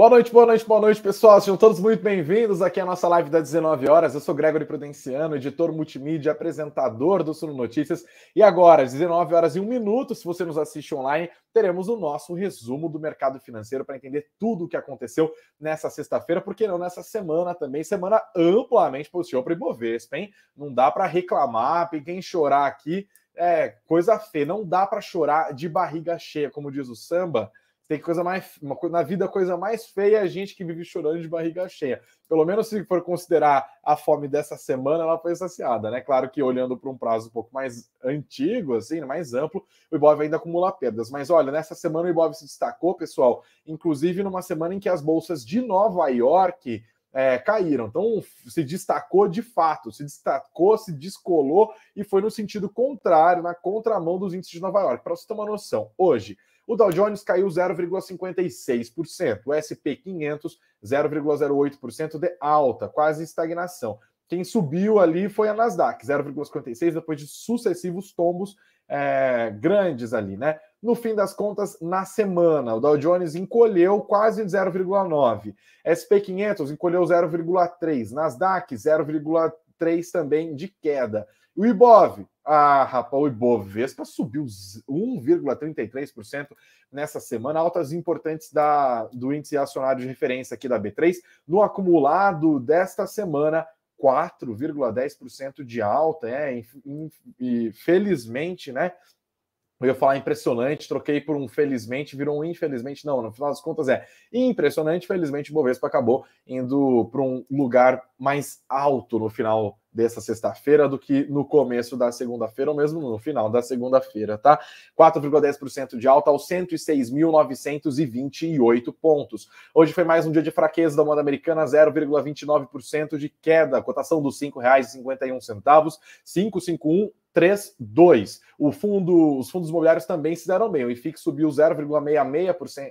Boa noite, boa noite, boa noite, pessoal. Sejam todos muito bem-vindos aqui à nossa live das 19 horas. Eu sou Gregory Prudenciano, editor multimídia, apresentador do Suno Notícias. E agora, às 19 horas e 1 minuto, se você nos assiste online, teremos o nosso resumo do mercado financeiro para entender tudo o que aconteceu nessa sexta-feira, porque não nessa semana também, semana amplamente positiva para o Ibovespa, hein? Não dá para reclamar, quem chorar aqui é coisa feia, não dá para chorar de barriga cheia, como diz o samba. Tem coisa mais. Uma, na vida, a coisa mais feia é a gente que vive chorando de barriga cheia. Pelo menos se for considerar a fome dessa semana, ela foi saciada, né? Claro que olhando para um prazo um pouco mais antigo, assim, né, mais amplo, o Ibov ainda acumula perdas. Mas olha, nessa semana o Ibov se destacou, pessoal, inclusive numa semana em que as bolsas de Nova York é, caíram. Então se destacou de fato, se destacou, se descolou e foi no sentido contrário, na contramão dos índices de Nova York. Para você ter uma noção, hoje o Dow Jones caiu 0,56%, o SP 500 0,08% de alta, quase estagnação. Quem subiu ali foi a Nasdaq, 0,56 depois de sucessivos tombos é, grandes ali, né? No fim das contas, na semana, o Dow Jones encolheu quase 0,9, SP 500 encolheu 0,3, Nasdaq 0,3 também de queda. O Ibov ah, rapaz, o Ibovespa subiu 1,33% nessa semana. Altas importantes da, do índice acionário de referência aqui da B3. No acumulado desta semana, 4,10% de alta. É, infelizmente, né? Eu ia falar impressionante, troquei por um felizmente, virou um infelizmente. Não, no final das contas é impressionante. Felizmente, o Bovespa acabou indo para um lugar mais alto no final dessa sexta-feira do que no começo da segunda-feira ou mesmo no final da segunda-feira, tá? 4,10% de alta aos 106.928 pontos. Hoje foi mais um dia de fraqueza da moeda americana, 0,29% de queda, cotação dos R$ 5,51, 5,51 3,2. O fundo, os fundos imobiliários também se deram bem. O IFIX subiu 0,66%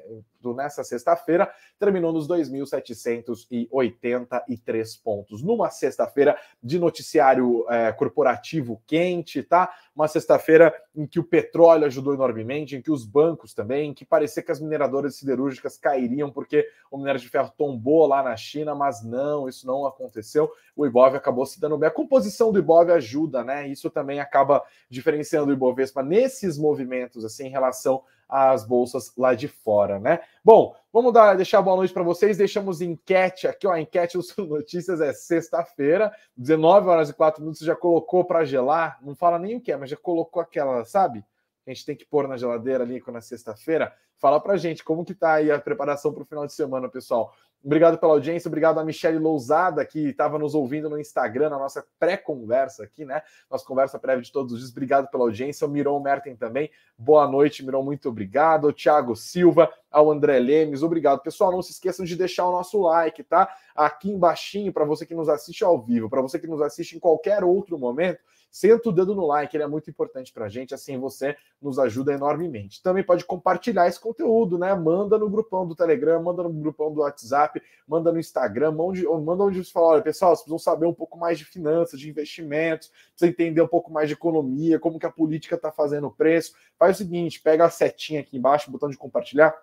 nessa sexta-feira, terminou nos 2.783 pontos. Numa sexta-feira de noticiário é, corporativo quente, tá? uma sexta-feira em que o petróleo ajudou enormemente, em que os bancos também, em que parecia que as mineradoras siderúrgicas cairiam porque o minério de ferro tombou lá na China, mas não, isso não aconteceu. O Ibov acabou se dando bem. A composição do Ibov ajuda, né? Isso também acaba diferenciando o Ibovespa nesses movimentos, assim, em relação as bolsas lá de fora, né? Bom, vamos dar, deixar boa noite para vocês. Deixamos enquete aqui, ó. A enquete do Sul Notícias é sexta-feira, 19 horas e 4 minutos. já colocou para gelar? Não fala nem o que é, mas já colocou aquela, sabe? a gente tem que pôr na geladeira ali na é sexta-feira. Fala pra gente como que tá aí a preparação para o final de semana, pessoal. Obrigado pela audiência, obrigado a Michelle Lousada, que estava nos ouvindo no Instagram, na nossa pré-conversa aqui, né? Nossa conversa prévia de todos os dias. Obrigado pela audiência. O Miron Merten também. Boa noite, Miron, muito obrigado. O Thiago Silva, ao André Lemes, obrigado. Pessoal, não se esqueçam de deixar o nosso like, tá? Aqui embaixo, para você que nos assiste ao vivo, para você que nos assiste em qualquer outro momento. Senta o dedo no like, ele é muito importante para a gente, assim você nos ajuda enormemente. Também pode compartilhar esse conteúdo, né? Manda no grupão do Telegram, manda no grupão do WhatsApp, manda no Instagram, onde, manda onde você fala, olha, pessoal, vocês precisam saber um pouco mais de finanças, de investimentos, precisa entender um pouco mais de economia, como que a política está fazendo o preço. Faz o seguinte, pega a setinha aqui embaixo, o botão de compartilhar,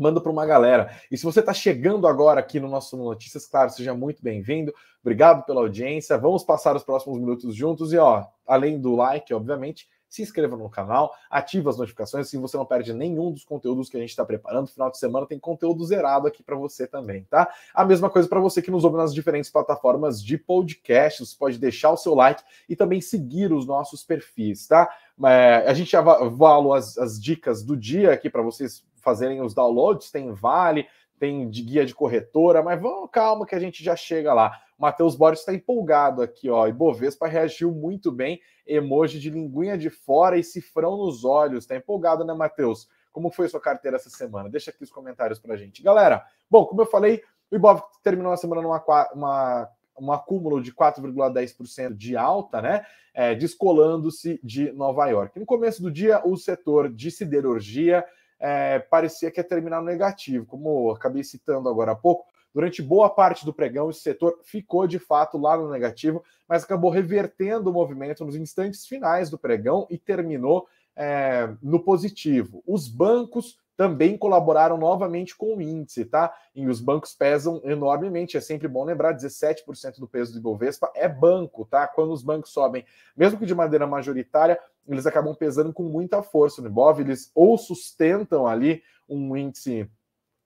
manda para uma galera. E se você está chegando agora aqui no nosso Notícias, claro, seja muito bem-vindo. Obrigado pela audiência. Vamos passar os próximos minutos juntos e, ó, além do like, obviamente, se inscreva no canal, ative as notificações, assim você não perde nenhum dos conteúdos que a gente está preparando. Final de semana tem conteúdo zerado aqui para você também, tá? A mesma coisa para você que nos ouve nas diferentes plataformas de podcast. Você pode deixar o seu like e também seguir os nossos perfis, tá? É, a gente avalo as, as dicas do dia aqui para vocês fazerem os downloads, tem Vale, tem de guia de corretora, mas vamos calma que a gente já chega lá. Matheus Borges está empolgado aqui, ó. E Bovespa reagiu muito bem. Emoji de linguinha de fora e cifrão nos olhos. Está empolgado, né, Matheus? Como foi sua carteira essa semana? Deixa aqui os comentários a gente. Galera, bom, como eu falei, o Ibov terminou a semana numa uma, um acúmulo de 4,10% de alta, né? É, descolando-se de Nova York. No começo do dia, o setor de siderurgia é, parecia que ia terminar no negativo. Como acabei citando agora há pouco, durante boa parte do pregão, esse setor ficou de fato lá no negativo, mas acabou revertendo o movimento nos instantes finais do pregão e terminou é, no positivo. Os bancos também colaboraram novamente com o índice, tá? E os bancos pesam enormemente, é sempre bom lembrar, 17% do peso do Ibovespa é banco, tá? Quando os bancos sobem, mesmo que de maneira majoritária, eles acabam pesando com muita força no Ibov, eles ou sustentam ali um índice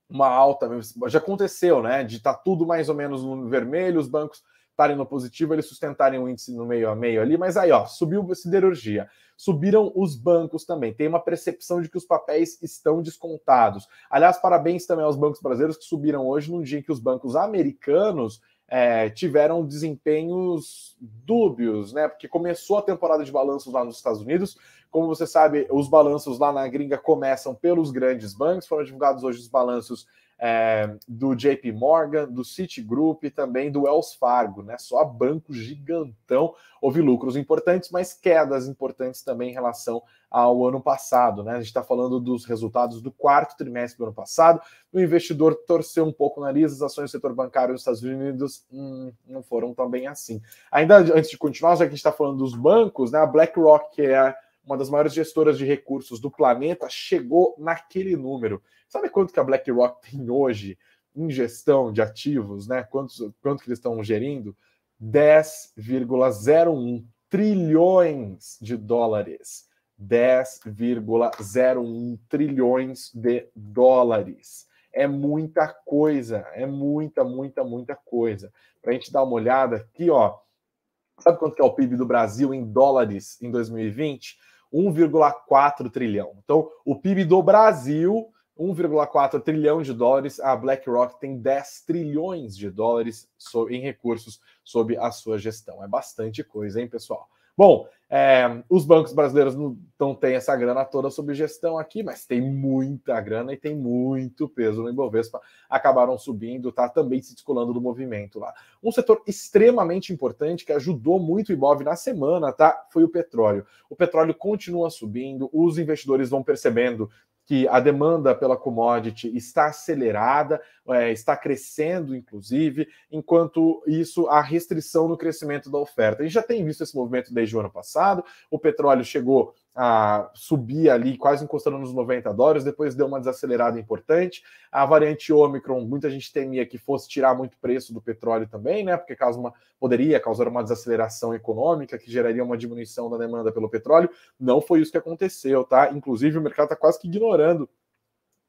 uma alta, já aconteceu, né, de estar tá tudo mais ou menos no vermelho, os bancos estarem no positivo, eles sustentarem o índice no meio a meio ali, mas aí, ó, subiu a siderurgia, subiram os bancos também. Tem uma percepção de que os papéis estão descontados. Aliás, parabéns também aos bancos brasileiros que subiram hoje num dia em que os bancos americanos é, tiveram desempenhos dúbios, né? Porque começou a temporada de balanços lá nos Estados Unidos. Como você sabe, os balanços lá na gringa começam pelos grandes bancos. Foram divulgados hoje os balanços é, do JP Morgan, do Citigroup e também do Wells Fargo, né? Só banco gigantão. Houve lucros importantes, mas quedas importantes também em relação ao ano passado, né? A gente está falando dos resultados do quarto trimestre do ano passado. O investidor torceu um pouco o nariz, as ações do setor bancário nos Estados Unidos hum, não foram tão bem assim. Ainda antes de continuar, já que a gente está falando dos bancos, né? A BlackRock, que é uma das maiores gestoras de recursos do planeta, chegou naquele número Sabe quanto que a BlackRock tem hoje em gestão de ativos, né? Quantos, quanto que eles estão gerindo? 10,01 trilhões de dólares. 10,01 trilhões de dólares. É muita coisa, é muita, muita, muita coisa. Para a gente dar uma olhada aqui, ó. Sabe quanto que é o PIB do Brasil em dólares em 2020? 1,4 trilhão. Então, o PIB do Brasil 1,4 trilhão de dólares, a BlackRock tem 10 trilhões de dólares em recursos sob a sua gestão. É bastante coisa, hein, pessoal? Bom, é, os bancos brasileiros não, não têm essa grana toda sob gestão aqui, mas tem muita grana e tem muito peso no Ibovespa. Acabaram subindo, tá também se descolando do movimento lá. Um setor extremamente importante que ajudou muito o Ibov na semana, tá? Foi o petróleo. O petróleo continua subindo, os investidores vão percebendo que a demanda pela commodity está acelerada, é, está crescendo, inclusive, enquanto isso, a restrição no crescimento da oferta. A gente já tem visto esse movimento desde o ano passado, o petróleo chegou a subir ali quase encostando nos 90 dólares, depois deu uma desacelerada importante. A variante Ômicron, muita gente temia que fosse tirar muito preço do petróleo também, né? Porque causa uma, poderia causar uma desaceleração econômica que geraria uma diminuição da demanda pelo petróleo. Não foi isso que aconteceu, tá? Inclusive, o mercado está quase que ignorando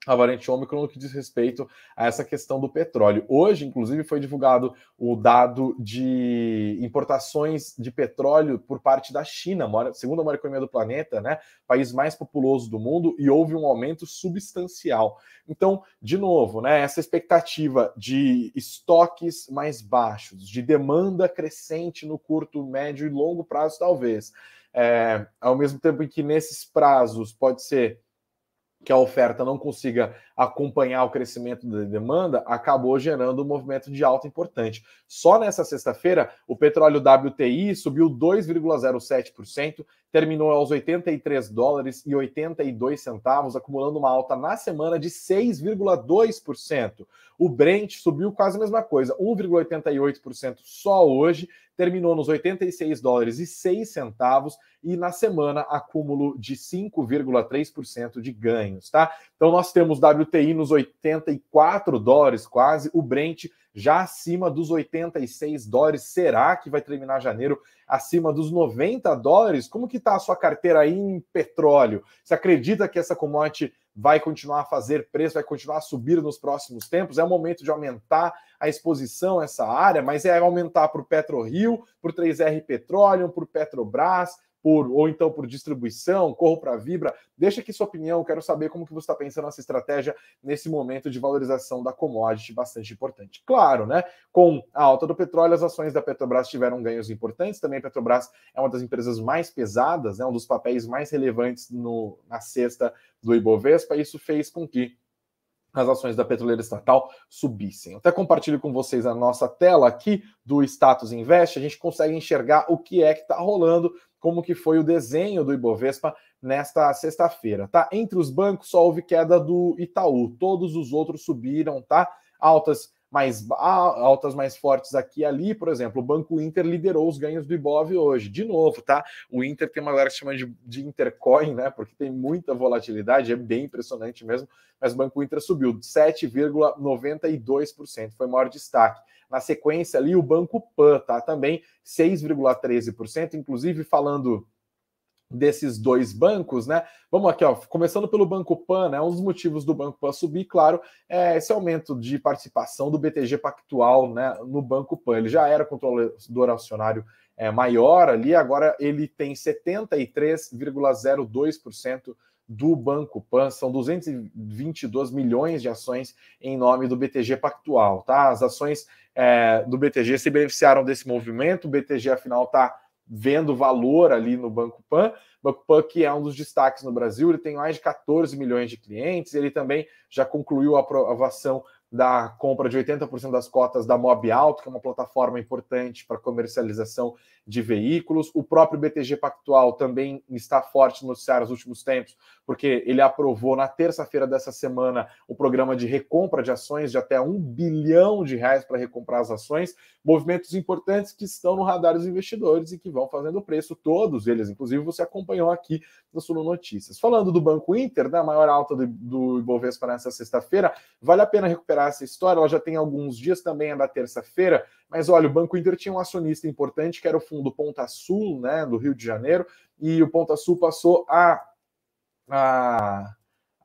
a variante Ômicron no que diz respeito a essa questão do petróleo. Hoje, inclusive, foi divulgado o dado de importações de petróleo por parte da China, segunda maior economia do planeta, né? País mais populoso do mundo, e houve um aumento substancial. Então, de novo, né? Essa expectativa de estoques mais baixos, de demanda crescente no curto, médio e longo prazo, talvez. É, ao mesmo tempo em que nesses prazos pode ser que a oferta não consiga acompanhar o crescimento da demanda, acabou gerando um movimento de alta importante. Só nessa sexta-feira, o petróleo WTI subiu 2,07%, terminou aos 83 dólares e 82 centavos, acumulando uma alta na semana de 6,2%. O Brent subiu quase a mesma coisa, 1,88% só hoje, terminou nos 86 dólares e 6 centavos e na semana acúmulo de 5,3% de ganhos, tá? Então nós temos WTI nos 84 dólares quase, o Brent já acima dos 86 dólares. Será que vai terminar janeiro acima dos 90 dólares? Como que está a sua carteira aí em petróleo? Você acredita que essa commodity vai continuar a fazer preço, vai continuar a subir nos próximos tempos? É o momento de aumentar a exposição a essa área, mas é aumentar para o PetroRio, para o 3R Petroleum, para o Petrobras, por ou então por distribuição, corro para Vibra. Deixa aqui sua opinião, quero saber como que você está pensando nessa estratégia nesse momento de valorização da commodity bastante importante. Claro, né? Com a alta do petróleo, as ações da Petrobras tiveram ganhos importantes. Também a Petrobras é uma das empresas mais pesadas, né? um dos papéis mais relevantes no, na cesta do Ibovespa. Isso fez com que as ações da petroleira estatal subissem. Eu até compartilho com vocês a nossa tela aqui do Status Invest, a gente consegue enxergar o que é que está rolando como que foi o desenho do Ibovespa nesta sexta-feira, tá? Entre os bancos só houve queda do Itaú, todos os outros subiram, tá? Altas mais altas mais fortes aqui e ali, por exemplo, o Banco Inter liderou os ganhos do Ibov hoje, de novo, tá? O Inter tem uma galera que chama de, de Intercoin, né? Porque tem muita volatilidade, é bem impressionante mesmo, mas o Banco Inter subiu 7,92%, foi maior destaque. Na sequência ali, o Banco Pan, tá? Também 6,13%, inclusive falando desses dois bancos, né? Vamos aqui, ó, começando pelo Banco Pan, né? Um dos motivos do Banco Pan subir, claro, é esse aumento de participação do BTG Pactual, né, no Banco Pan. Ele já era controlador acionário é, maior ali, agora ele tem 73,02% do Banco Pan. São 222 milhões de ações em nome do BTG Pactual, tá? As ações é, do BTG se beneficiaram desse movimento. O BTG, afinal, está vendo valor ali no Banco Pan. Banco Pan, que é um dos destaques no Brasil, ele tem mais de 14 milhões de clientes. Ele também já concluiu a aprovação da compra de 80% das cotas da Mob Alto, que é uma plataforma importante para comercialização de veículos. O próprio BTG Pactual também está forte no noticiário nos últimos tempos porque ele aprovou na terça-feira dessa semana o programa de recompra de ações de até um bilhão de reais para recomprar as ações, movimentos importantes que estão no radar dos investidores e que vão fazendo preço, todos eles, inclusive você acompanhou aqui no Sul Notícias. Falando do Banco Inter, na né, maior alta do, do Ibovespa nessa sexta-feira, vale a pena recuperar essa história, ela já tem alguns dias também, é da terça-feira, mas olha, o Banco Inter tinha um acionista importante, que era o fundo Ponta Sul, né, do Rio de Janeiro, e o Ponta Sul passou a a,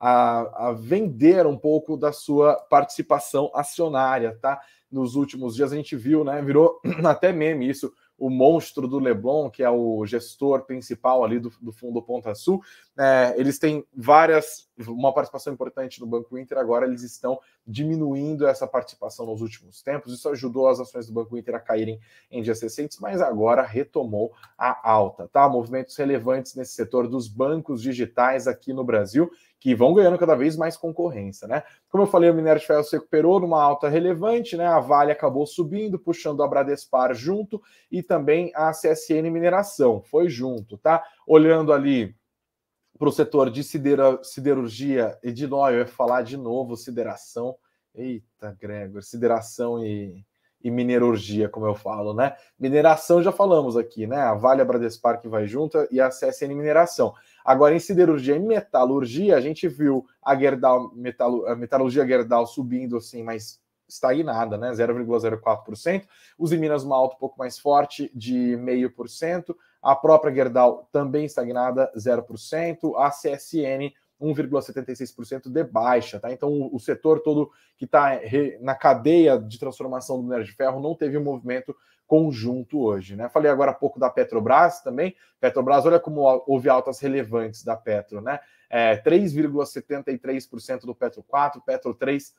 a, a, vender um pouco da sua participação acionária, tá? Nos últimos dias a gente viu, né? Virou até meme isso, o monstro do Leblon, que é o gestor principal ali do, do fundo Ponta Sul. É, eles têm várias, uma participação importante no Banco Inter, agora eles estão diminuindo essa participação nos últimos tempos. Isso ajudou as ações do Banco Inter a caírem em dias recentes, mas agora retomou a alta, tá? Movimentos relevantes nesse setor dos bancos digitais aqui no Brasil que vão ganhando cada vez mais concorrência, né? Como eu falei, o minério de ferro se recuperou numa alta relevante, né? A Vale acabou subindo, puxando a Bradespar junto e também a CSN Mineração foi junto, tá? Olhando ali para o setor de sidera, siderurgia e de nó, eu ia falar de novo sideração. Eita, Gregor, sideração e e minerurgia, como eu falo, né? Mineração já falamos aqui, né? A Vale, a Bradespar que vai junto e a CSN Mineração. Agora, em siderurgia e metalurgia, a gente viu a Gerdau, metal, a metalurgia Gerdau subindo assim, mas estagnada, né? 0,04%. Os Minas uma alta um pouco mais forte de 0,5%. A própria Gerdau também estagnada, 0%. A CSN 1,76% de baixa, tá? Então o, setor todo que está na cadeia de transformação do minério de ferro não teve um movimento conjunto hoje, né? Falei agora há pouco da Petrobras também. Petrobras, olha como houve altas relevantes da Petro, né? É, 3,73% do Petro 4, Petro 3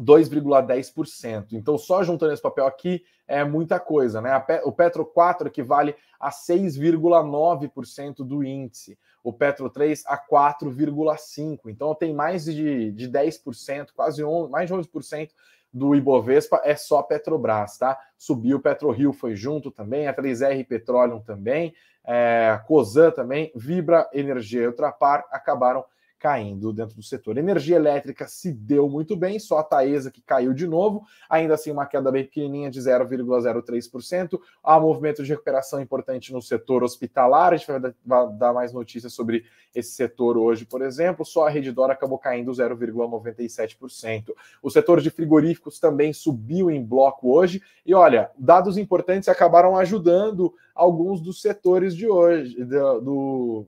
2,10%. Então, só juntando esse papel aqui é muita coisa, né? o Petro 4 equivale a 6,9% do índice, o Petro 3 a 4,5%. Então, tem mais de, de 10%, quase 11, mais de 11% do Ibovespa é só Petrobras, tá? Subiu, PetroRio foi junto também, a 3R Petroleum também, é, Cosan também, Vibra, Energia e Ultrapar acabaram caindo dentro do setor. Energia elétrica se deu muito bem, só a Taesa que caiu de novo, ainda assim uma queda bem pequenininha de 0,03%. Há movimento de recuperação importante no setor hospitalar, a gente vai dar mais notícias sobre esse setor hoje, por exemplo. Só a Redditor acabou caindo 0,97%. O setor de frigoríficos também subiu em bloco hoje. E olha, dados importantes acabaram ajudando alguns dos setores de hoje, do, do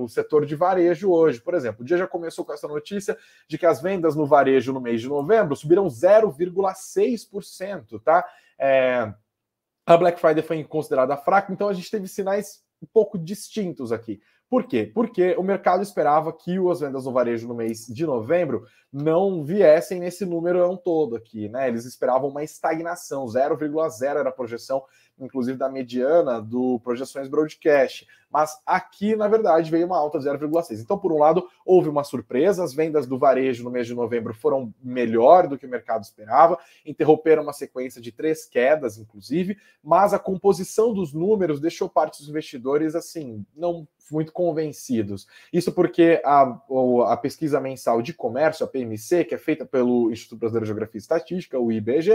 no setor de varejo hoje. Por exemplo, o dia já começou com essa notícia de que as vendas no varejo no mês de novembro subiram 0,6%, tá? É, a Black Friday foi considerada fraca, então a gente teve sinais um pouco distintos aqui. Por quê? Porque o mercado esperava que as vendas no varejo no mês de novembro não viessem nesse número todo aqui, né? Eles esperavam uma estagnação, 0,0 era a projeção, inclusive da mediana do projeções broadcast, mas aqui, na verdade, veio uma alta de 0,6. Então, por um lado, houve uma surpresa, as vendas do varejo no mês de novembro foram melhor do que o mercado esperava, interromperam uma sequência de três quedas, inclusive, mas a composição dos números deixou parte dos investidores assim, não muito convencidos. Isso porque a, a pesquisa mensal de comércio, a PMC, que é feita pelo Instituto Brasileiro de Geografia e Estatística, o IBGE,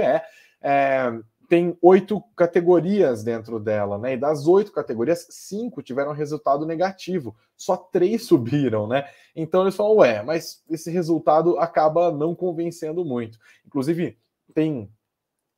é, tem oito categorias dentro dela, né? E das oito categorias, cinco tiveram resultado negativo, só três subiram, né? Então eles falam, ué, mas esse resultado acaba não convencendo muito. Inclusive, tem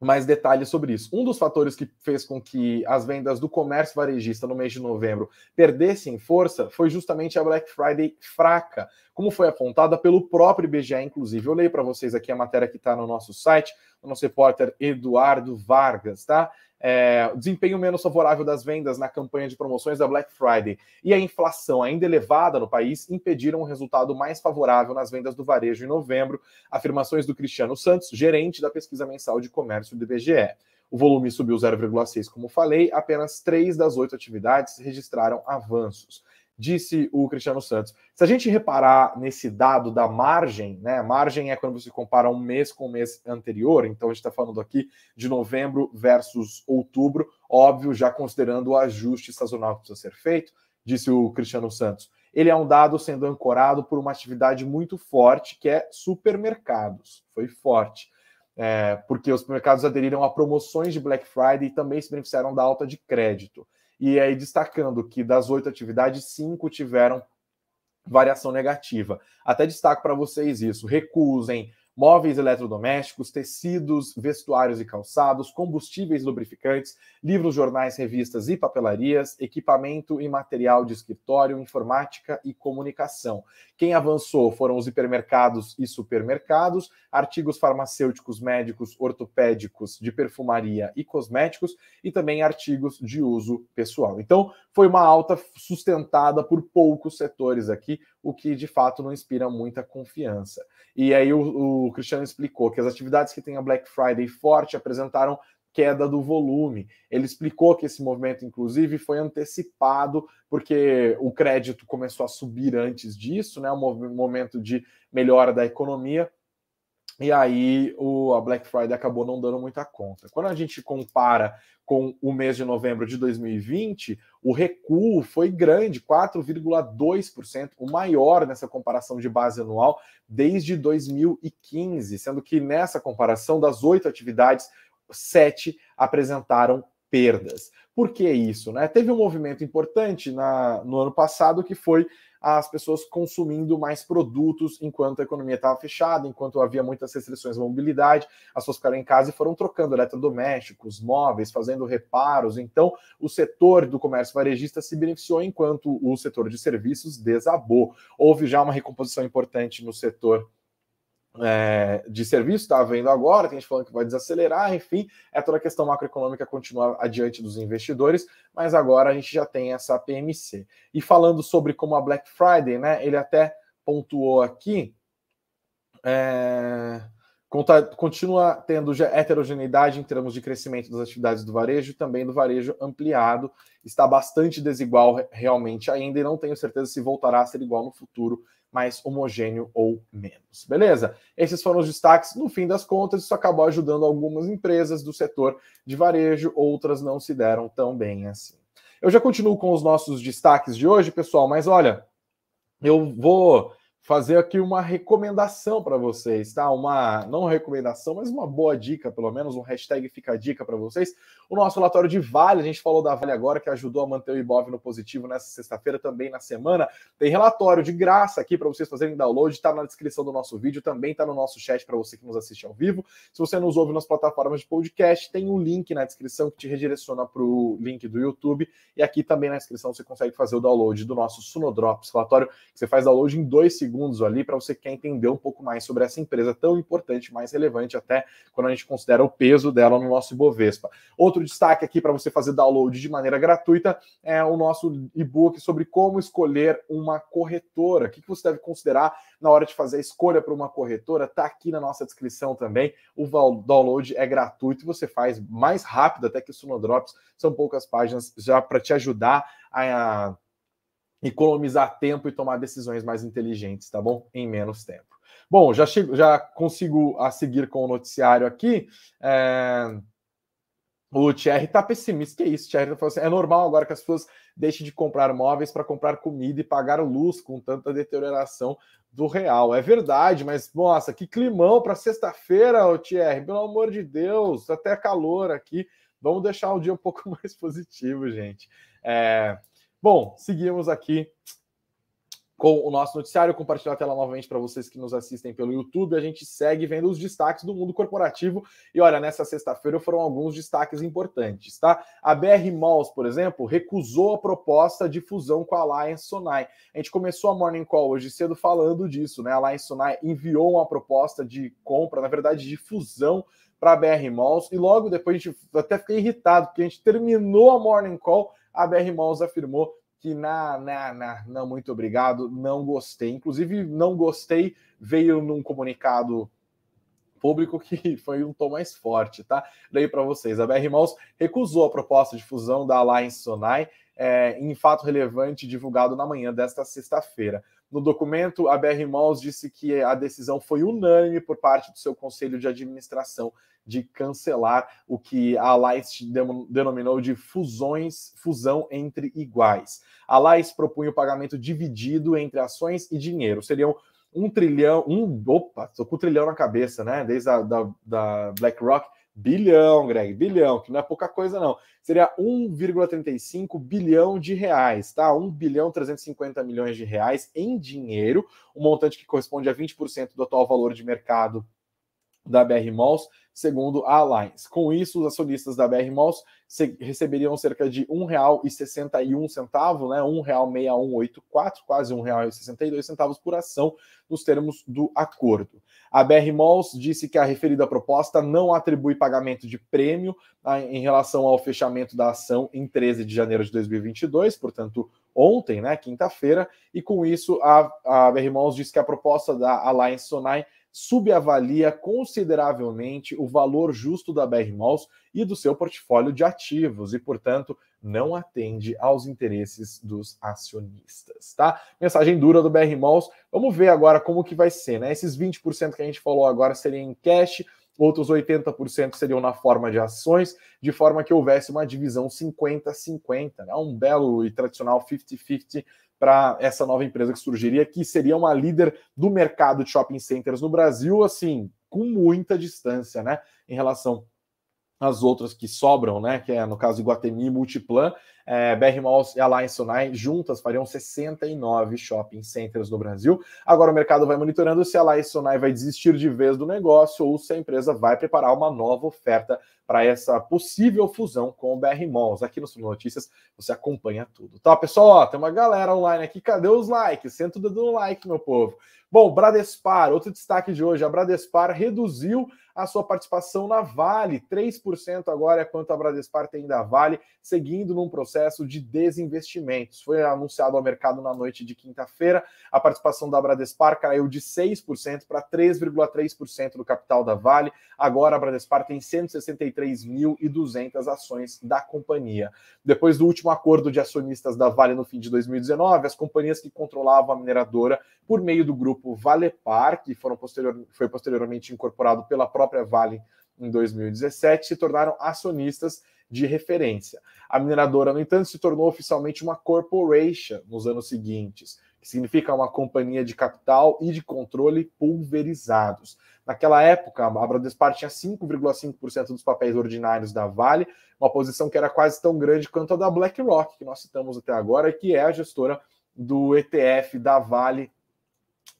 mais detalhes sobre isso. Um dos fatores que fez com que as vendas do comércio varejista no mês de novembro perdessem força foi justamente a Black Friday fraca, como foi apontada pelo próprio IBGE, inclusive. Eu leio para vocês aqui a matéria que está no nosso site, o nosso repórter Eduardo Vargas, tá? é, desempenho menos favorável das vendas na campanha de promoções da Black Friday e a inflação ainda elevada no país impediram um resultado mais favorável nas vendas do varejo em novembro, afirmações do Cristiano Santos, gerente da pesquisa mensal de comércio do IBGE. O volume subiu 0,6, como falei, apenas três das oito atividades registraram avanços disse o Cristiano Santos. Se a gente reparar nesse dado da margem, né? Margem é quando você compara um mês com o mês anterior, então a gente está falando aqui de novembro versus outubro, óbvio, já considerando o ajuste sazonal que precisa ser feito, disse o Cristiano Santos. Ele é um dado sendo ancorado por uma atividade muito forte que é supermercados. Foi forte. É, porque os supermercados aderiram a promoções de Black Friday e também se beneficiaram da alta de crédito. E aí destacando que das oito atividades, cinco tiveram variação negativa. Até destaco para vocês isso. Recusem, móveis eletrodomésticos, tecidos, vestuários e calçados, combustíveis lubrificantes, livros, jornais, revistas e papelarias, equipamento e material de escritório, informática e comunicação. Quem avançou foram os hipermercados e supermercados, artigos farmacêuticos, médicos, ortopédicos, de perfumaria e cosméticos e também artigos de uso pessoal. Então, foi uma alta sustentada por poucos setores aqui o que de fato não inspira muita confiança. E aí o, o Cristiano explicou que as atividades que têm a Black Friday forte apresentaram queda do volume. Ele explicou que esse movimento, inclusive, foi antecipado porque o crédito começou a subir antes disso, né? Um momento de melhora da economia e aí o, a Black Friday acabou não dando muita conta. Quando a gente compara com o mês de novembro de 2020, o recuo foi grande, 4,2%, o maior nessa comparação de base anual desde 2015, sendo que nessa comparação das oito atividades, sete apresentaram perdas. Por que isso? Né? Teve um movimento importante na, no ano passado que foi as pessoas consumindo mais produtos enquanto a economia estava fechada, enquanto havia muitas restrições à mobilidade, as pessoas ficaram em casa e foram trocando eletrodomésticos, móveis, fazendo reparos. Então, o setor do comércio varejista se beneficiou enquanto o setor de serviços desabou. Houve já uma recomposição importante no setor é, de serviço, está vendo agora, tem gente falando que vai desacelerar, enfim, é toda a questão macroeconômica continuar adiante dos investidores, mas agora a gente já tem essa PMC. E falando sobre como a Black Friday, né? Ele até pontuou aqui. É, conta, continua tendo heterogeneidade em termos de crescimento das atividades do varejo e também do varejo ampliado. Está bastante desigual realmente ainda e não tenho certeza se voltará a ser igual no futuro, mais homogêneo ou menos. Beleza? Esses foram os destaques. No fim das contas, isso acabou ajudando algumas empresas do setor de varejo, outras não se deram tão bem assim. Eu já continuo com os nossos destaques de hoje, pessoal, mas olha, eu vou fazer aqui uma recomendação para vocês, tá? Uma não recomendação, mas uma boa dica, pelo menos um hashtag fica a dica para vocês. O nosso relatório de Vale, a gente falou da Vale agora, que ajudou a manter o Ibov no positivo nessa sexta-feira, também na semana. Tem relatório de graça aqui para vocês fazerem download, está na descrição do nosso vídeo, também está no nosso chat para você que nos assiste ao vivo. Se você nos ouve nas plataformas de podcast, tem um link na descrição que te redireciona para o link do YouTube. E aqui também na descrição você consegue fazer o download do nosso Sunodrops relatório, que você faz download em dois segundos ali, para você que quer entender um pouco mais sobre essa empresa tão importante, mais relevante até quando a gente considera o peso dela no nosso Ibovespa. Outro outro destaque aqui para você fazer download de maneira gratuita é o nosso e-book sobre como escolher uma corretora. O que você deve considerar na hora de fazer a escolha para uma corretora? Está aqui na nossa descrição também. O download é gratuito e você faz mais rápido, até que o Sunodrops são poucas páginas já para te ajudar a economizar tempo e tomar decisões mais inteligentes, tá bom? Em menos tempo. Bom, já, chego, já consigo a seguir com o noticiário aqui. É... O Thierry tá pessimista, que é isso, Thierry tá falando assim, é normal agora que as pessoas deixem de comprar móveis para comprar comida e pagar luz com tanta deterioração do real. É verdade, mas nossa, que climão para sexta-feira, o Thierry, pelo amor de Deus, tá até calor aqui. Vamos deixar o dia um pouco mais positivo, gente. É... Bom, seguimos aqui com o nosso noticiário. Compartilhar a tela novamente para vocês que nos assistem pelo YouTube. A gente segue vendo os destaques do mundo corporativo. E olha, nessa sexta-feira foram alguns destaques importantes, tá? A BR Malls, por exemplo, recusou a proposta de fusão com a Alliance Sonai. A gente começou a Morning Call hoje cedo falando disso, né? A Alliance Sonai enviou uma proposta de compra, na verdade, de fusão para a BR Malls. E logo depois a gente até fiquei irritado, porque a gente terminou a Morning Call, a BR Malls afirmou que na, na, na, não, muito obrigado, não gostei. Inclusive, não gostei veio num comunicado público que foi um tom mais forte, tá? Daí para vocês, a BR Mãos recusou a proposta de fusão da Alliance Sonai é, em fato relevante divulgado na manhã desta sexta-feira. No documento, a BR Malls disse que a decisão foi unânime por parte do seu conselho de administração de cancelar o que a Alliance denominou de fusões, fusão entre iguais. A Alliance propunha o pagamento dividido entre ações e dinheiro. Seriam um trilhão, um, opa, tô com um trilhão na cabeça, né? Desde a da, da BlackRock, Bilhão, Greg, bilhão, que não é pouca coisa, não. Seria 1,35 bilhão de reais, tá? 1 bilhão 350 milhões de reais em dinheiro, um montante que corresponde a 20% do atual valor de mercado da BR Malls, segundo a Alliance. Com isso, os acionistas da BR Malls receberiam cerca de R$ 1,61, né, R$ 1,6184, quase R$ 1,62 por ação, nos termos do acordo. A BR Malls disse que a referida proposta não atribui pagamento de prêmio ah, em relação ao fechamento da ação em 13 de janeiro de 2022, portanto, ontem, né, quinta-feira, e com isso a, a BR Malls disse que a proposta da Alliance Sonai subavalia consideravelmente o valor justo da BR Malls e do seu portfólio de ativos e, portanto, não atende aos interesses dos acionistas, tá? Mensagem dura do BR Malls. Vamos ver agora como que vai ser, né? Esses 20% que a gente falou agora seriam em cash, outros 80% seriam na forma de ações, de forma que houvesse uma divisão 50-50, né? um belo e tradicional 50-50 para essa nova empresa que surgiria, que seria uma líder do mercado de shopping centers no Brasil, assim, com muita distância, né, em relação às outras que sobram, né, que é no caso Iguatemi e Multiplan, é, BR Malls e Alliance Sonai juntas fariam 69 shopping centers no Brasil. Agora o mercado vai monitorando se a Alliance Sonai vai desistir de vez do negócio ou se a empresa vai preparar uma nova oferta para essa possível fusão com o BR Malls. Aqui no Sul Notícias você acompanha tudo. Tá, pessoal? Ó, tem uma galera online aqui. Cadê os likes? Senta o dedo no like, meu povo. Bom, Bradespar, outro destaque de hoje. A Bradespar reduziu a sua participação na Vale. 3% agora é quanto a Bradespar tem da Vale, seguindo num processo processo de desinvestimentos. Foi anunciado ao mercado na noite de quinta-feira. A participação da Bradespar caiu de 6% para 3,3% do capital da Vale. Agora a Bradespar tem 163.200 ações da companhia. Depois do último acordo de acionistas da Vale no fim de 2019, as companhias que controlavam a mineradora por meio do grupo Valepar, que foram posterior, foi posteriormente incorporado pela própria Vale em 2017, se tornaram acionistas de referência. A mineradora, no entanto, se tornou oficialmente uma corporation nos anos seguintes, que significa uma companhia de capital e de controle pulverizados. Naquela época, a Bradespar tinha 5,5% dos papéis ordinários da Vale, uma posição que era quase tão grande quanto a da BlackRock, que nós citamos até agora, que é a gestora do ETF da Vale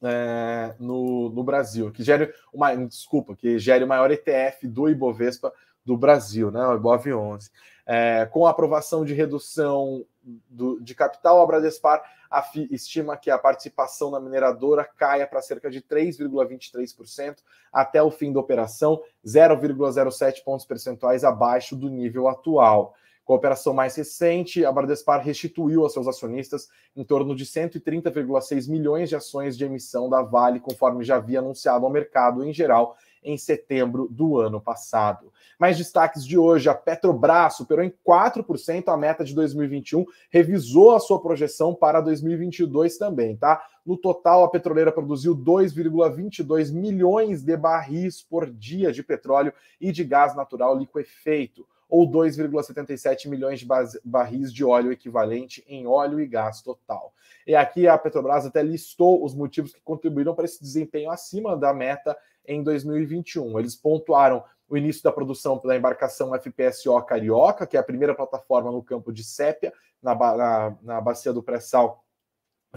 é, no, no, Brasil, que gere uma desculpa, que gere o maior ETF do Ibovespa do Brasil, né? O IBOV 11. É, com a aprovação de redução do, de capital, a Bradespar a FI estima que a participação na mineradora caia para cerca de 3,23% até o fim da operação, 0,07 pontos percentuais abaixo do nível atual. Com a operação mais recente, a Bradespar restituiu a seus acionistas em torno de 130,6 milhões de ações de emissão da Vale, conforme já havia anunciado ao mercado em geral, em setembro do ano passado. Mais destaques de hoje: a Petrobras superou em 4% a meta de 2021, revisou a sua projeção para 2022 também, tá? No total, a petroleira produziu 2,22 milhões de barris por dia de petróleo e de gás natural liquefeito ou 2,77 milhões de barris de óleo equivalente em óleo e gás total. E aqui a Petrobras até listou os motivos que contribuíram para esse desempenho acima da meta em 2021. Eles pontuaram o início da produção pela embarcação FPSO Carioca, que é a primeira plataforma no campo de Sépia, na, na, na bacia do pré-sal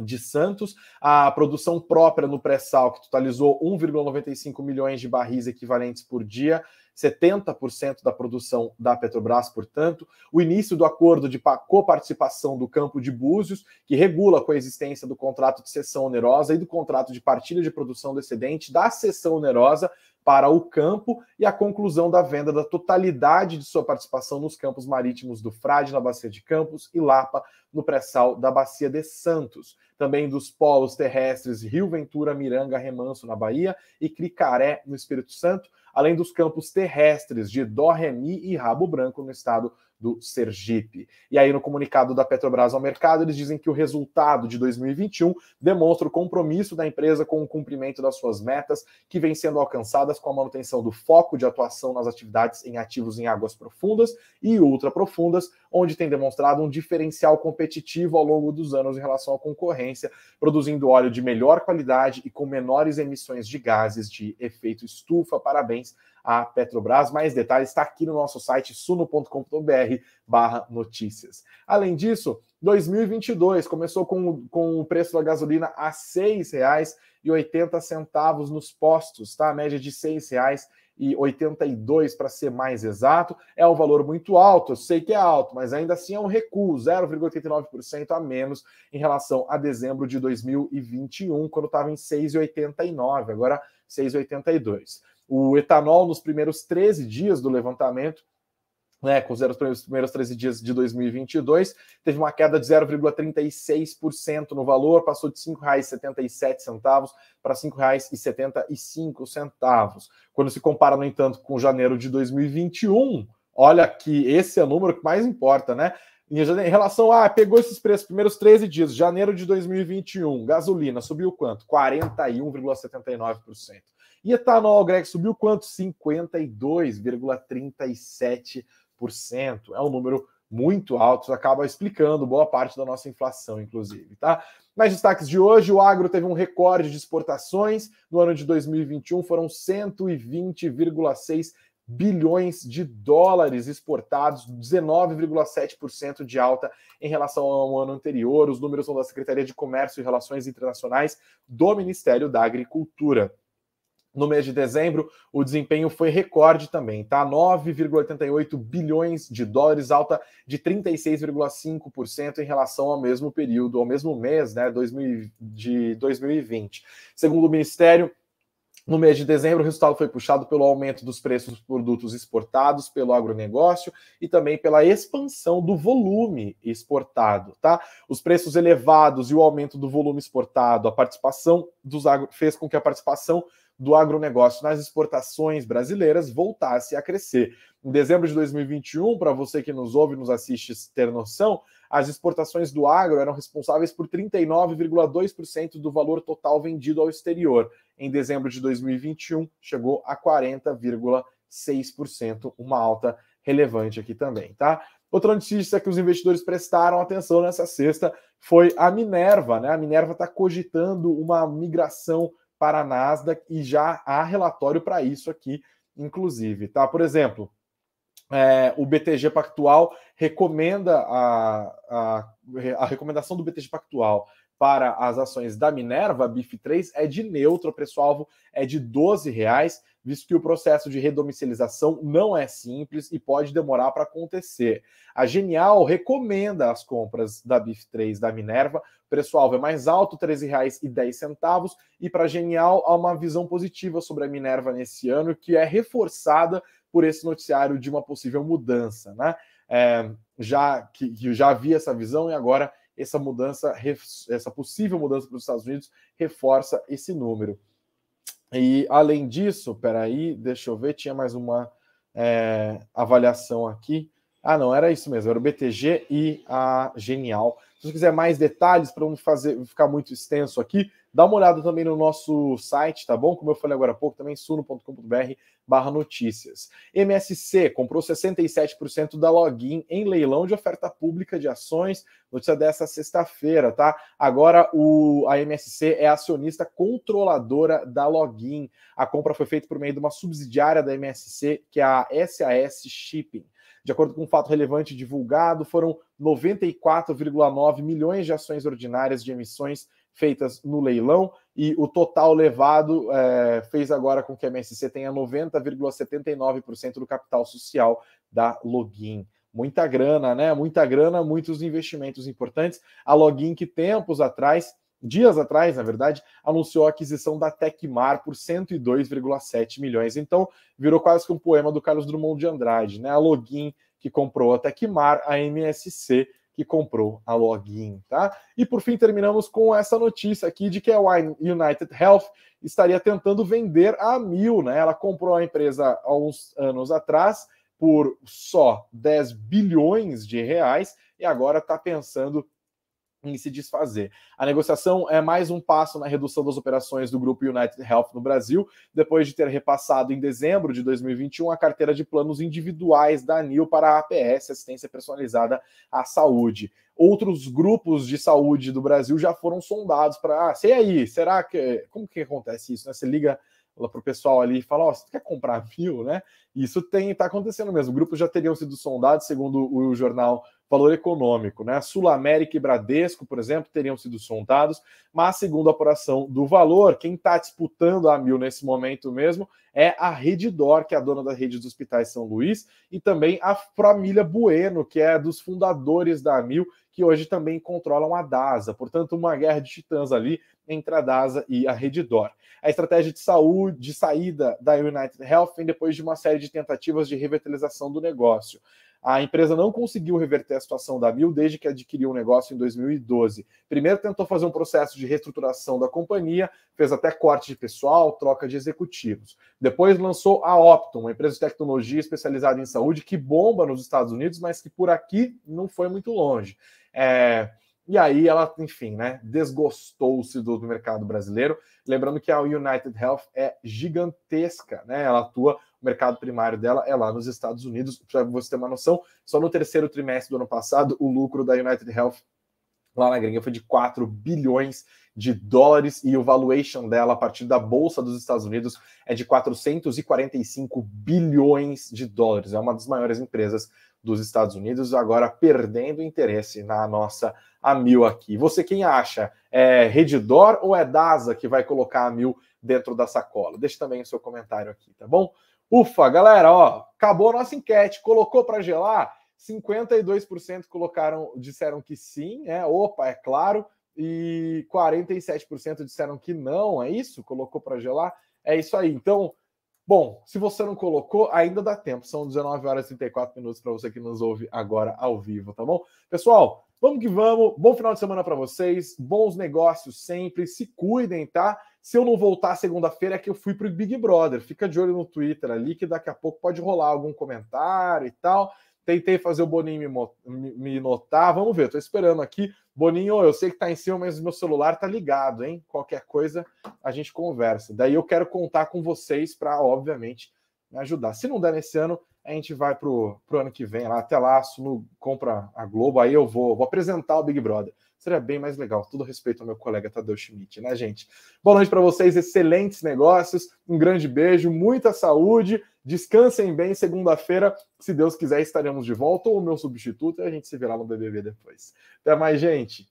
de Santos, a produção própria no pré-sal, que totalizou 1,95 milhões de barris equivalentes por dia, 70% da produção da Petrobras, portanto, o início do acordo de coparticipação do campo de Búzios, que regula a coexistência do contrato de cessão onerosa e do contrato de partilha de produção do excedente da cessão onerosa para o campo e a conclusão da venda da totalidade de sua participação nos campos marítimos do Frade, na Bacia de Campos, e Lapa, no pré-sal da Bacia de Santos. Também dos polos terrestres Rio Ventura, Miranga, Remanso, na Bahia, e Cricaré, no Espírito Santo, além dos campos terrestres de Dó, Remi e Rabo Branco, no estado do Sergipe. E aí, no comunicado da Petrobras ao mercado, eles dizem que o resultado de 2021 demonstra o compromisso da empresa com o cumprimento das suas metas, que vem sendo alcançadas com a manutenção do foco de atuação nas atividades em ativos em águas profundas e ultraprofundas, onde tem demonstrado um diferencial competitivo ao longo dos anos em relação à concorrência, produzindo óleo de melhor qualidade e com menores emissões de gases de efeito estufa. Parabéns a Petrobras. Mais detalhes está aqui no nosso site suno.com.br/barra notícias. Além disso, 2022 começou com, com o preço da gasolina a R$ 6,80 nos postos, tá? A média de R$ 6,00 e 82 para ser mais exato. É um valor muito alto, eu sei que é alto, mas ainda assim é um recuo, 0,89% a menos em relação a dezembro de 2021, quando estava em 6,89, agora 6,82 o etanol nos primeiros 13 dias do levantamento, né, considera os primeiros 13 dias de 2022, teve uma queda de 0,36% no valor, passou de R$ 5,77 para R$ 5,75. Quando se compara, no entanto, com janeiro de 2021, olha que esse é o número que mais importa, né? Em relação a, ah, pegou esses preços, primeiros 13 dias, janeiro de 2021, gasolina subiu quanto? 41,79%. E etanol, Greg, subiu quanto? 52,37%. É um número muito alto. acaba explicando boa parte da nossa inflação, inclusive, tá? Nas destaques de hoje, o agro teve um recorde de exportações. No ano de 2021 foram 120,6 bilhões de dólares exportados, 19,7% de alta em relação ao ano anterior. Os números são da Secretaria de Comércio e Relações Internacionais do Ministério da Agricultura. No mês de dezembro, o desempenho foi recorde também, tá? 9,88 bilhões de dólares, alta de 36,5% em relação ao mesmo período, ao mesmo mês, né, 2000, de 2020. Segundo o Ministério, no mês de dezembro, o resultado foi puxado pelo aumento dos preços dos produtos exportados pelo agronegócio e também pela expansão do volume exportado, tá? Os preços elevados e o aumento do volume exportado, a participação dos agro fez com que a participação do agronegócio nas exportações brasileiras voltasse a crescer. Em dezembro de 2021, para você que nos ouve e nos assiste ter noção, as exportações do agro eram responsáveis por 39,2% do valor total vendido ao exterior. Em dezembro de 2021, chegou a 40,6%, uma alta relevante aqui também, tá? Outra notícia que os investidores prestaram atenção nessa sexta foi a Minerva, né? A Minerva está cogitando uma migração para a Nasdaq e já há relatório para isso aqui, inclusive. Tá? Por exemplo, é, o BTG Pactual recomenda a, a, a recomendação do BTG Pactual para as ações da Minerva, BIF3, é de neutro, o preço-alvo é de R$ reais visto que o processo de redomicilização não é simples e pode demorar para acontecer. A Genial recomenda as compras da BIF3 da Minerva, o preço alvo é mais alto, R$ 13,10, e para a Genial há uma visão positiva sobre a Minerva nesse ano, que é reforçada por esse noticiário de uma possível mudança, né? É, já que, que já havia essa visão e agora essa mudança, essa possível mudança para os Estados Unidos reforça esse número. E além disso, peraí, deixa eu ver, tinha mais uma é, avaliação aqui. Ah, não, era isso mesmo, era o BTG e a Genial. Se você quiser mais detalhes para não fazer, ficar muito extenso aqui, dá uma olhada também no nosso site, tá bom? Como eu falei agora há pouco, também suno.com.br barra notícias. MSC comprou 67% da login em leilão de oferta pública de ações, notícia dessa sexta-feira, tá? Agora o, a MSC é acionista controladora da login. A compra foi feita por meio de uma subsidiária da MSC, que é a SAS Shipping. De acordo com um fato relevante divulgado, foram 94,9 milhões de ações ordinárias de emissões feitas no leilão e o total levado é, fez agora com que a MSC tenha 90,79% do capital social da Login. Muita grana, né? Muita grana, muitos investimentos importantes. A Login que tempos atrás dias atrás, na verdade, anunciou a aquisição da Tecmar por 102,7 milhões. Então, virou quase que um poema do Carlos Drummond de Andrade, né? A Login que comprou a Tecmar, a MSC que comprou a Login, tá? E por fim terminamos com essa notícia aqui de que a United Health estaria tentando vender a Mil, né? Ela comprou a empresa há uns anos atrás por só 10 bilhões de reais e agora está pensando em se desfazer. A negociação é mais um passo na redução das operações do grupo United Health no Brasil, depois de ter repassado em dezembro de 2021 a carteira de planos individuais da ANIL para a APS, Assistência Personalizada à Saúde. Outros grupos de saúde do Brasil já foram sondados para, ah, sei aí, será que como que acontece isso, né? Você liga para o pessoal ali e fala: oh, você quer comprar mil, né? Isso tem, está acontecendo mesmo. Grupos já teriam sido sondados, segundo o jornal valor econômico. Né? Sul América e Bradesco, por exemplo, teriam sido sondados, mas segundo a apuração do valor, quem está disputando a mil nesse momento mesmo é a Reddor, que é a dona da rede dos hospitais São Luís, e também a família Bueno, que é dos fundadores da Amil, que hoje também controlam a DASA. Portanto, uma guerra de titãs ali entre a DASA e a Reddor. A estratégia de saúde de saída da United Health vem depois de uma série de tentativas de revitalização do negócio. A empresa não conseguiu reverter a situação da Mil desde que adquiriu o negócio em 2012. Primeiro tentou fazer um processo de reestruturação da companhia, fez até corte de pessoal, troca de executivos. Depois lançou a Optum, uma empresa de tecnologia especializada em saúde que bomba nos Estados Unidos, mas que por aqui não foi muito longe. É... E aí ela, enfim, né, desgostou-se do, mercado brasileiro. Lembrando que a United Health é gigantesca, né? Ela atua o mercado primário dela é lá nos Estados Unidos. Para você ter uma noção, só no terceiro trimestre do ano passado, o lucro da United Health lá na gringa foi de 4 bilhões de dólares e o valuation dela a partir da bolsa dos Estados Unidos é de 445 bilhões de dólares. É uma das maiores empresas dos Estados Unidos agora perdendo interesse na nossa Amil aqui. Você quem acha? É Redditor ou é DASA que vai colocar a Amil dentro da sacola? Deixe também o seu comentário aqui, tá bom? Ufa, galera, ó, acabou a nossa enquete, colocou para gelar? 52% colocaram, disseram que sim, né? Opa, é claro. E 47% disseram que não, é isso? Colocou para gelar? É isso aí. Então, bom, se você não colocou, ainda dá tempo. São 19 horas e 34 minutos para você que nos ouve agora ao vivo, tá bom? Pessoal, Vamos que vamos. Bom final de semana para vocês. Bons negócios sempre. Se cuidem, tá? Se eu não voltar segunda-feira é que eu fui pro Big Brother. Fica de olho no Twitter ali que daqui a pouco pode rolar algum comentário e tal. Tentei fazer o Boninho me, me notar. Vamos ver. Tô esperando aqui. Boninho, eu sei que tá em cima, mas meu celular tá ligado, hein? Qualquer coisa a gente conversa. Daí eu quero contar com vocês para, obviamente, me ajudar. Se não der nesse ano, a gente vai para o ano que vem lá, até lá, Suno compra a Globo, aí eu vou, vou apresentar o Big Brother. Seria bem mais legal, tudo respeito ao meu colega Tadeu Schmidt, né, gente? Boa noite para vocês, excelentes negócios, um grande beijo, muita saúde, descansem bem. Segunda-feira, se Deus quiser, estaremos de volta, ou o meu substituto, e a gente se vê lá no BBB depois. Até mais, gente!